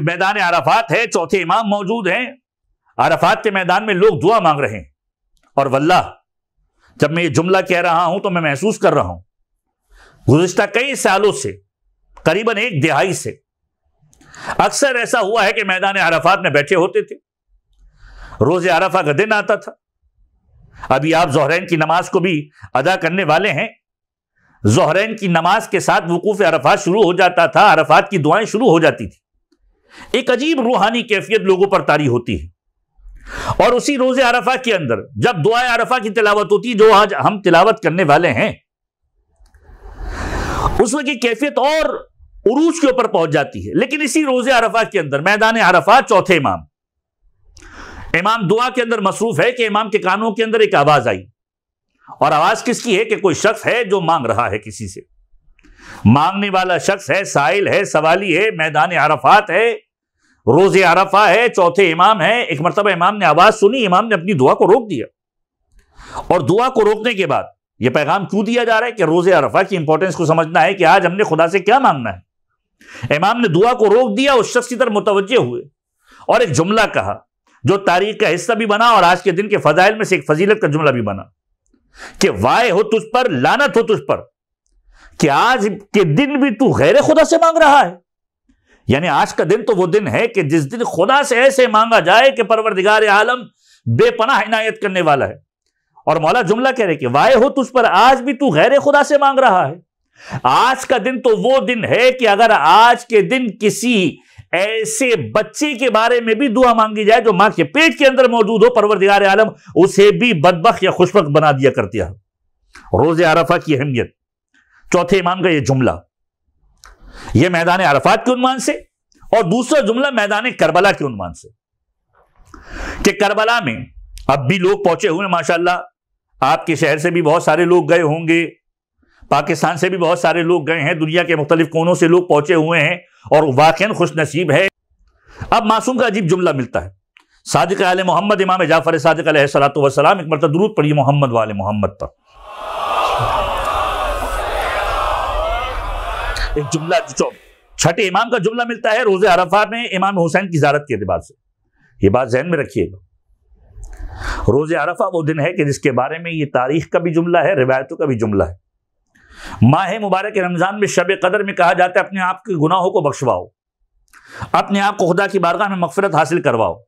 मैदान अराफात है चौथे इमाम मौजूद हैं अराफात के मैदान में लोग दुआ मांग रहे हैं और वल्ला जब मैं ये जुमला कह रहा हूं तो मैं महसूस कर रहा हूं गुजशत कई सालों से करीबन एक दिहाई से अक्सर ऐसा हुआ है कि मैदान अराफात में बैठे होते थे रोज अराफा का दिन आता था अभी आप जहरैन की नमाज को भी अदा करने वाले हैं जहरैन की नमाज के साथ वकूफ़ अरफात शुरू हो जाता था अरफात की दुआएं शुरू हो जाती थी एक अजीब रूहानी कैफियत लोगों पर तारी होती है और उसी रोजे अरफा के अंदर जब दुआ अरफा की तिलावत होती जो आज हम तिलावत करने वाले हैं उस वक्त की कैफियत और उरूज के ऊपर पहुंच जाती है लेकिन इसी रोजे अरफा के अंदर मैदान अरफा चौथे इमाम इमाम दुआ के अंदर मसरूफ है कि इमाम के कानों के अंदर एक आवाज आई और आवाज किसकी है कि कोई शख्स है जो मांग रहा है किसी से मांगने वाला शख्स है साहिल है सवाली है मैदान अरफात है रोजे अरफा है चौथे इमाम है एक मरतबा इमाम ने आवाज सुनी इमाम ने अपनी दुआ को रोक दिया और दुआ को रोकने के बाद यह पैगाम क्यों दिया जा रहा है कि रोज अरफा की इंपॉर्टेंस को समझना है कि आज हमने खुदा से क्या मांगना है इमाम ने दुआ को रोक दिया उस शख्स की तरफ मुतवजे हुए और एक जुमला कहा जो तारीख का हिस्सा भी बना और आज के दिन के फजाइल में से एक फजीलत का जुमला भी बना कि वाय हो तुझ पर लानत हो तुझ पर कि आज के दिन भी तू गैर खुदा से मांग रहा है यानी आज का दिन तो वो दिन है कि जिस दिन खुदा से ऐसे मांगा जाए कि परवरदिगार आलम बेपनाह इनायत करने वाला है और मौला जुमला कह रहे कि वाय हो तुझ पर आज भी तू गैर खुदा से मांग रहा है आज का दिन तो वो दिन है कि अगर आज के दिन किसी ऐसे बच्चे के बारे में भी दुआ मांगी जाए जो मां के पेट के अंदर मौजूद हो परवर दिगार आलम उसे भी बदबक या खुशबक बना दिया करती है रोज अरफा की अहमियत चौथे इमाम का यह जुमला यह मैदान अरफात के उन्मान से और दूसरा जुमला मैदान करबला के उन्मान से कि करबला में अब भी लोग पहुंचे हुए माशाल्लाह आपके शहर से भी बहुत सारे लोग गए होंगे पाकिस्तान से भी बहुत सारे लोग गए हैं दुनिया के मुख्तलिफ कोनों से लोग पहुंचे हुए हैं और वाक़ खुश नसीब है अब मासूम का अजीब जुमला मिलता है सादिक आल मोहम्मद इमाम जाफ़र सादिक सलाम एक मरतब दरूद पढ़िए मोहम्मद वाले मोहम्मद पर एक जुमला छठे इमाम का जुमला मिलता है रोज़े अरफा में इमाम हुसैन की जारत के अतबार से ये बात जहन में रखिएगा रोज़ अरफा वो दिन है कि जिसके बारे में ये तारीख का भी जुमला है रिवायतों का भी जुमला है माह मुबारक रमज़ान में शब कदर में कहा जाता है अपने आप के गुनाहों को बख्शवाओ अपने आप को खुदा की बारगाह में मफफरत हासिल करवाओ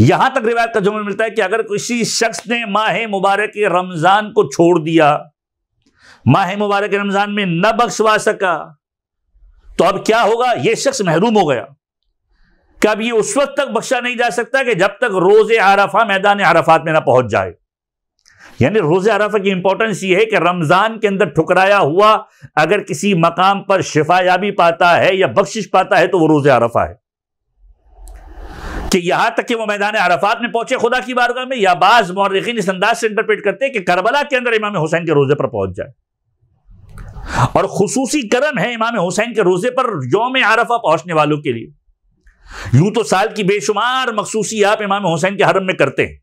यहां तक रिवायत का जुम्मन मिलता है कि अगर किसी शख्स ने माह मुबारक रमज़ान को छोड़ दिया माह मुबारक रमज़ान में न बख्शवा सका तो अब क्या होगा यह शख्स महरूम हो गया कि अब ये उस वक्त तक बख्शा नहीं जा सकता कि जब तक रोज़ आरफा मैदान आरफात में ना पहुंच जाए यानी रोज़ अरफा की इंपॉर्टेंस ये है कि रमज़ान के अंदर ठुकराया हुआ अगर किसी मकाम पर शिफा याबी पाता है या बख्शिश पाता है तो वो रोज़ अरफा है कि यहां तक कि वो मैदान अरफात में पहुंचे खुदा की बारगाह में या बाज मौरखीन इस अंदाज से इंटरप्रेट करते हैं कि करबला के अंदर इमाम हुसैन के रोज़े पर पहुंच जाए और खसूसी करम है इमाम हुसैन के रोज़े पर योम आरफा पहुंचने वालों के लिए यूं तो साल की बेशुमार मखसूसी आप इमाम हुसैन के हरम में करते हैं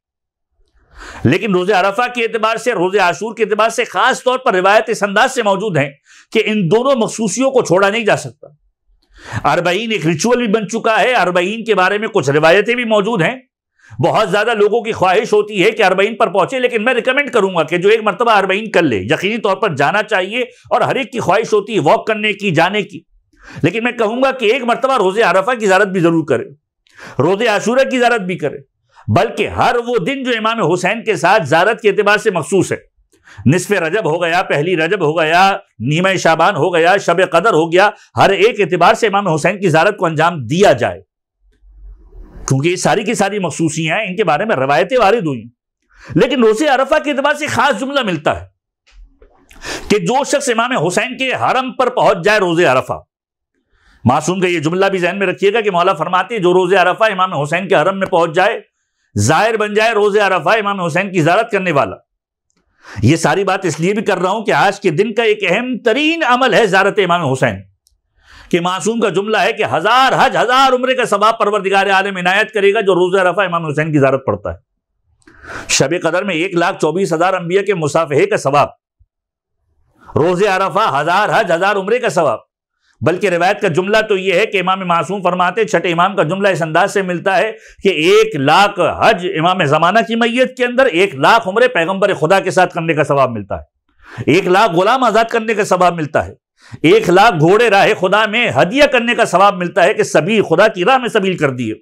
लेकिन रोज़ अरफा के अतबार से रोज़ आशूर के अतबार से ख़ास तौर पर रिवायत इस अंदाज से मौजूद हैं कि इन दोनों मखसूसियों को छोड़ा नहीं जा सकता अरबईन एक रिचुअल भी बन चुका है अरबईन के बारे में कुछ रिवायतें भी मौजूद हैं बहुत ज़्यादा लोगों की ख्वाहिश होती है कि अरबईन पर पहुंचे लेकिन मैं रिकमेंड करूंगा कि जो एक मरतबा अरबईन कर ले यकीनी तौर पर जाना चाहिए और हर एक की ख्वाहिश होती है वॉक करने की जाने की लेकिन मैं कहूंगा कि एक मरतबा रोज़ अरफा की जारत भी ज़रूर करें रोज़ आशूरा की जारत भी करें बल्कि हर वो दिन जो इमाम हुसैन के साथ जारत के अतबार से मखसूस है नसफ रजब हो गया पहली रजब हो गया नीम शाबान हो गया शब कदर हो गया हर एक एतबार से इमाम हुसैन की जारत को अंजाम दिया जाए क्योंकि ये सारी की सारी मखसूसियां इनके बारे में रवायतें वारिद हुई लेकिन रोज़े अरफा के अतबार से ख़ास जुमला मिलता है कि जो शख्स इमाम हुसैन के हरम पर पहुंच जाए रोज़े अरफा मासूम का यह जुमला भी जहन में रखिएगा कि मौला फरमाती जो रोज़े अरफा इमाम हुसैन के हरम में पहुंच जाए जाहिर बन जाए रोज़ अरफा इमाम हुसैन की इजारत करने वाला यह सारी बात इसलिए भी कर रहा हूं कि आज के दिन का एक अहम तरीन अमल है जारत इमाम हुसैन के मासूम का जुमला है कि हजार हज हजार उम्र का सबाब परवर दिगार आलम इनायत करेगा जो रोज़ रफा इमाम हुसैन की जारत पड़ता है शब कदर में एक लाख चौबीस हजार अंबिया के मुसाफे का सवाब रोज़ अरफा हजार हज हजार उम्र का सवाब बल्कि रिवायत का जुमला तो यह है कि इमाम मासूम फरमाते छठे इमाम का जुमला इस अंदाज से मिलता है कि एक लाख हज इमाम जमाना की मैयत के अंदर एक लाख उम्र पैगंबर खुदा के साथ करने का सवाब मिलता है एक लाख गुलाम आज़ाद करने का सवाब मिलता है एक लाख घोड़े राह खुदा में हदिया करने का सवाब मिलता है कि सभी खुदा की राह में सबील कर दिए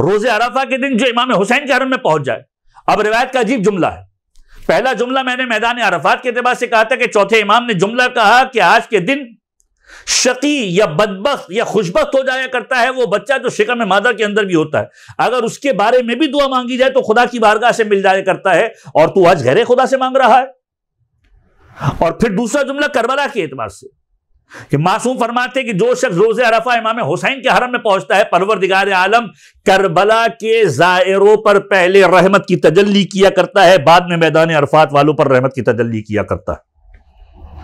रोजे अराफा के दिन जो इमाम हुसैन के हरम में पहुंच जाए अब रिवायत का अजीब जुमला है पहला जुमला मैंने मैदान अरफात के अतबार से कहा था कि चौथे इमाम ने जुमला कहा कि आज के दिन शकी या बदबक या खुशबक हो जाया करता है वो बच्चा जो शिकम मादा के अंदर भी होता है अगर उसके बारे में भी दुआ मांगी जाए तो खुदा की बारगाह से मिल जाया करता है और तू आज गहरे खुदा से मांग रहा है और फिर दूसरा जुमला करबला के एतबार से कि मासूम फरमाते कि जो शख्स रोज अरफा इमाम हुसैन के हरम में पहुंचता है परवर दिगार आलम करबला के जायरों पर पहले रहमत की तजल्ली किया करता है बाद में मैदान अरफात वालों पर रहमत की तजल्ली किया करता है